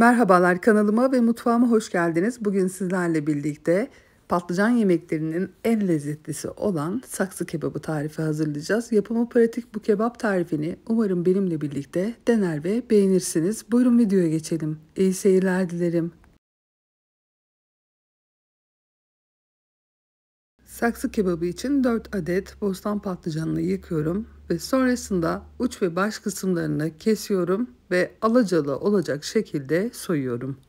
Merhabalar kanalıma ve mutfağıma hoş geldiniz. Bugün sizlerle birlikte patlıcan yemeklerinin en lezzetlisi olan saksı kebabı tarifi hazırlayacağız. Yapımı pratik bu kebap tarifini umarım benimle birlikte dener ve beğenirsiniz. Buyurun videoya geçelim. İyi seyirler dilerim. Saksı kebabı için 4 adet bostan patlıcanını yıkıyorum ve sonrasında uç ve baş kısımlarını kesiyorum ve alacalı olacak şekilde soyuyorum.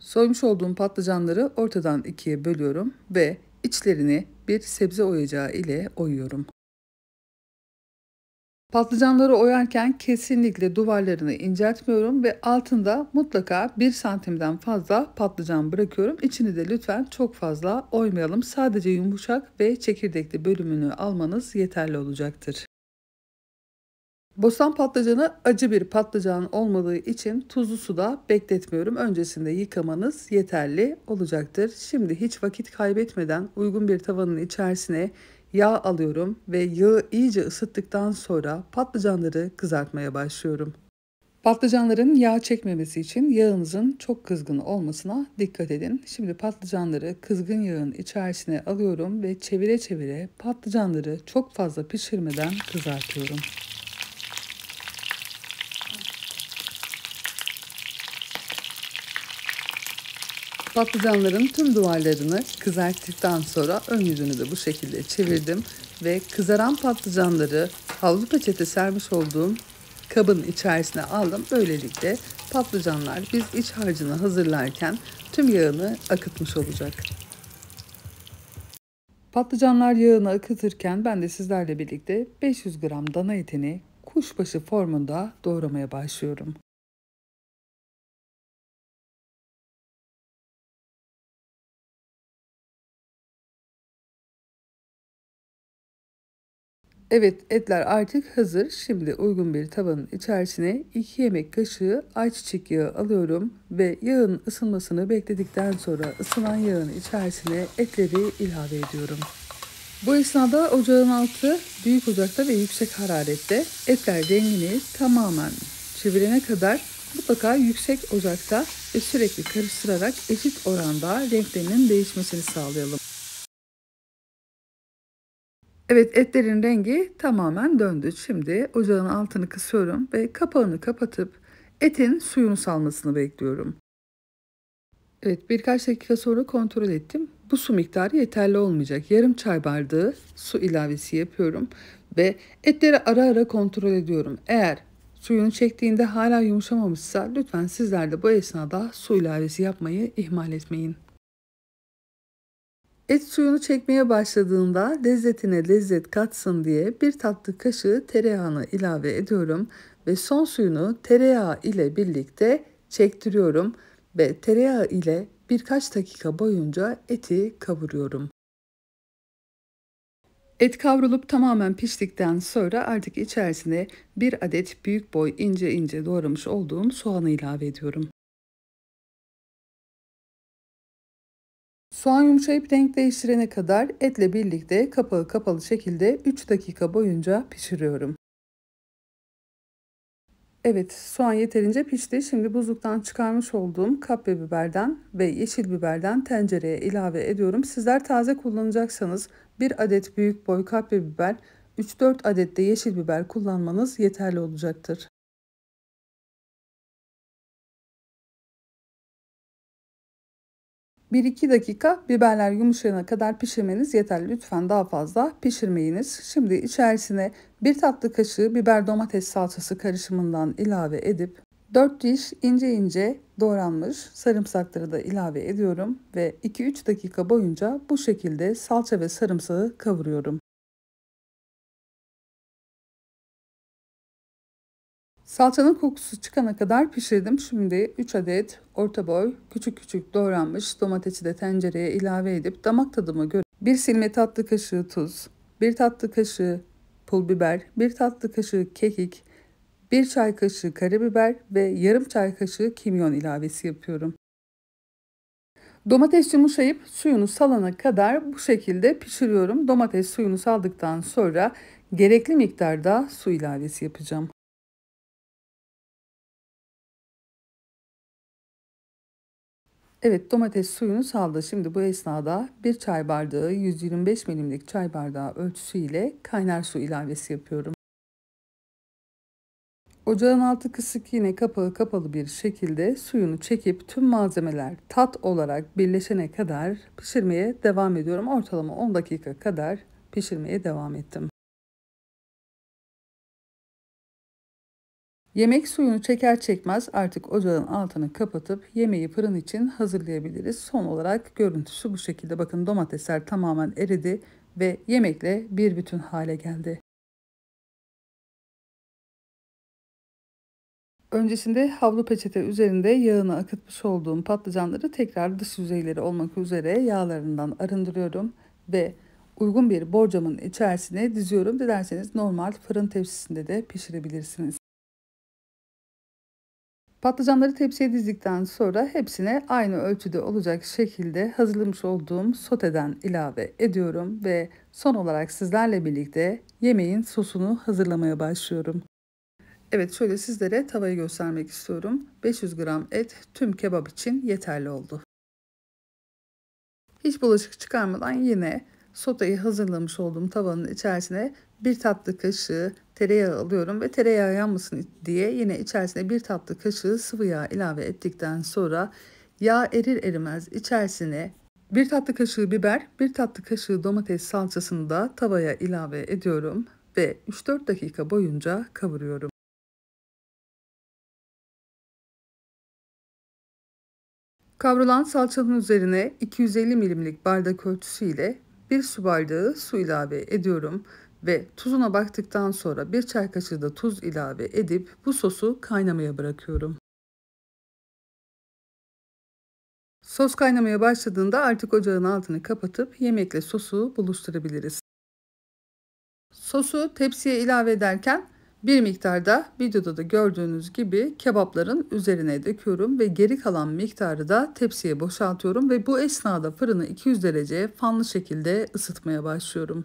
Soymuş olduğum patlıcanları ortadan ikiye bölüyorum ve içlerini bir sebze oyacağı ile oyuyorum. Patlıcanları oyarken kesinlikle duvarlarını inceltmiyorum ve altında mutlaka 1 santimden fazla patlıcan bırakıyorum. İçini de lütfen çok fazla oymayalım. Sadece yumuşak ve çekirdekli bölümünü almanız yeterli olacaktır. Bostan patlıcanı acı bir patlıcan olmadığı için tuzlu suda bekletmiyorum. Öncesinde yıkamanız yeterli olacaktır. Şimdi hiç vakit kaybetmeden uygun bir tavanın içerisine Yağ alıyorum ve yağı iyice ısıttıktan sonra patlıcanları kızartmaya başlıyorum. Patlıcanların yağ çekmemesi için yağınızın çok kızgın olmasına dikkat edin. Şimdi patlıcanları kızgın yağın içerisine alıyorum ve çevire çevire patlıcanları çok fazla pişirmeden kızartıyorum. Patlıcanların tüm duvarlarını kızarttıktan sonra ön yüzünü de bu şekilde çevirdim ve kızaran patlıcanları havlu peçete sermiş olduğum kabın içerisine aldım. Böylelikle patlıcanlar biz iç harcını hazırlarken tüm yağını akıtmış olacak. Patlıcanlar yağını akıtırken ben de sizlerle birlikte 500 gram dana etini kuşbaşı formunda doğramaya başlıyorum. Evet etler artık hazır. Şimdi uygun bir tavanın içerisine 2 yemek kaşığı ayçiçek yağı alıyorum ve yağın ısınmasını bekledikten sonra ısınan yağın içerisine etleri ilave ediyorum. Bu esnada ocağın altı büyük ocakta ve yüksek hararette etler rengini tamamen çevirene kadar mutlaka yüksek ocakta ve sürekli karıştırarak eşit oranda renklerinin değişmesini sağlayalım. Evet etlerin rengi tamamen döndü. Şimdi ocağın altını kısıyorum ve kapağını kapatıp etin suyunu salmasını bekliyorum. Evet birkaç dakika sonra kontrol ettim. Bu su miktarı yeterli olmayacak. Yarım çay bardağı su ilavesi yapıyorum ve etleri ara ara kontrol ediyorum. Eğer suyunu çektiğinde hala yumuşamamışsa lütfen sizler de bu esnada su ilavesi yapmayı ihmal etmeyin. Et suyunu çekmeye başladığında lezzetine lezzet katsın diye bir tatlı kaşığı tereyağını ilave ediyorum ve son suyunu tereyağı ile birlikte çektiriyorum ve tereyağı ile birkaç dakika boyunca eti kavuruyorum. Et kavrulup tamamen piştikten sonra artık içerisine bir adet büyük boy ince ince doğramış olduğum soğanı ilave ediyorum. Soğan yumuşayıp renk değiştirene kadar etle birlikte kapağı kapalı şekilde 3 dakika boyunca pişiriyorum. Evet soğan yeterince pişti. Şimdi buzluktan çıkarmış olduğum kapya biberden ve yeşil biberden tencereye ilave ediyorum. Sizler taze kullanacaksanız 1 adet büyük boy kapya biber, 3-4 adet de yeşil biber kullanmanız yeterli olacaktır. 1-2 dakika biberler yumuşayana kadar pişirmeniz yeterli. Lütfen daha fazla pişirmeyiniz. Şimdi içerisine 1 tatlı kaşığı biber domates salçası karışımından ilave edip 4 diş ince ince doğranmış sarımsakları da ilave ediyorum ve 2-3 dakika boyunca bu şekilde salça ve sarımsağı kavuruyorum. Salçanın kokusu çıkana kadar pişirdim. Şimdi 3 adet orta boy küçük küçük doğranmış domatesi de tencereye ilave edip damak tadımı göre 1 silme tatlı kaşığı tuz, 1 tatlı kaşığı pul biber, 1 tatlı kaşığı kekik, 1 çay kaşığı karabiber ve yarım çay kaşığı kimyon ilavesi yapıyorum. Domates yumuşayıp suyunu salana kadar bu şekilde pişiriyorum. Domates suyunu saldıktan sonra gerekli miktarda su ilavesi yapacağım. Evet domates suyunu saldı. Şimdi bu esnada bir çay bardağı 125 milimlik çay bardağı ölçüsü ile kaynar su ilavesi yapıyorum. Ocağın altı kısık yine kapağı kapalı bir şekilde suyunu çekip tüm malzemeler tat olarak birleşene kadar pişirmeye devam ediyorum. Ortalama 10 dakika kadar pişirmeye devam ettim. Yemek suyunu çeker çekmez artık ocağın altını kapatıp yemeği fırın için hazırlayabiliriz. Son olarak görüntüsü bu şekilde. Bakın domatesler tamamen eridi ve yemekle bir bütün hale geldi. Öncesinde havlu peçete üzerinde yağını akıtmış olduğum patlıcanları tekrar dış yüzeyleri olmak üzere yağlarından arındırıyorum ve uygun bir borcamın içerisine diziyorum. Dilerseniz normal fırın tepsisinde de pişirebilirsiniz. Patlıcanları tepsiye dizdikten sonra hepsine aynı ölçüde olacak şekilde hazırlamış olduğum soteden ilave ediyorum ve son olarak sizlerle birlikte yemeğin sosunu hazırlamaya başlıyorum. Evet şöyle sizlere tavayı göstermek istiyorum. 500 gram et tüm kebap için yeterli oldu. Hiç bulaşık çıkarmadan yine soteyi hazırlamış olduğum tavanın içerisine bir tatlı kaşığı tereyağı alıyorum ve tereyağı yanmasın diye yine içerisine bir tatlı kaşığı sıvı yağ ilave ettikten sonra yağ erir erimez içerisine bir tatlı kaşığı biber, bir tatlı kaşığı domates salçasını da tavaya ilave ediyorum ve 3-4 dakika boyunca kavuruyorum. Kavrulan salçanın üzerine 250 milimlik bardak ölçüsü ile 1 su bardağı su ilave ediyorum ve tuzuna baktıktan sonra bir çay kaşığı da tuz ilave edip bu sosu kaynamaya bırakıyorum. Sos kaynamaya başladığında artık ocağın altını kapatıp yemekle sosu buluşturabiliriz. Sosu tepsiye ilave ederken bir miktarda videoda da gördüğünüz gibi kebapların üzerine döküyorum ve geri kalan miktarı da tepsiye boşaltıyorum ve bu esnada fırını 200 derece fanlı şekilde ısıtmaya başlıyorum.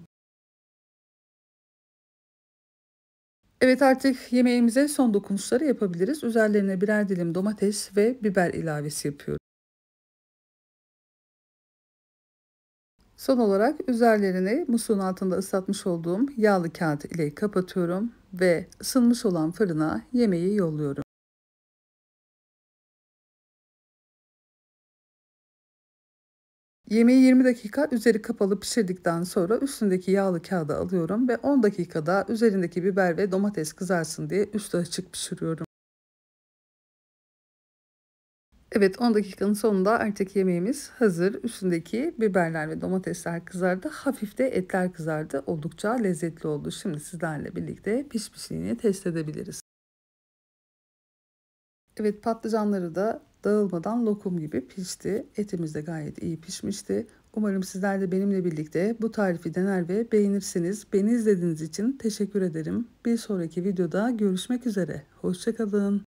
Evet artık yemeğimize son dokunuşları yapabiliriz. Üzerlerine birer dilim domates ve biber ilavesi yapıyorum. Son olarak üzerlerini musluğun altında ıslatmış olduğum yağlı kağıt ile kapatıyorum ve ısınmış olan fırına yemeği yolluyorum. Yemeği 20 dakika üzeri kapalı pişirdikten sonra üstündeki yağlı kağıda alıyorum ve 10 dakikada üzerindeki biber ve domates kızarsın diye üstü açık pişiriyorum. Evet 10 dakikanın sonunda artık yemeğimiz hazır. Üstündeki biberler ve domatesler kızardı. Hafif de etler kızardı. Oldukça lezzetli oldu. Şimdi sizlerle birlikte pişmişliğini test edebiliriz. Evet patlıcanları da Dağılmadan lokum gibi pişti. Etimiz de gayet iyi pişmişti. Umarım sizler de benimle birlikte bu tarifi dener ve beğenirsiniz. Beni izlediğiniz için teşekkür ederim. Bir sonraki videoda görüşmek üzere. Hoşçakalın.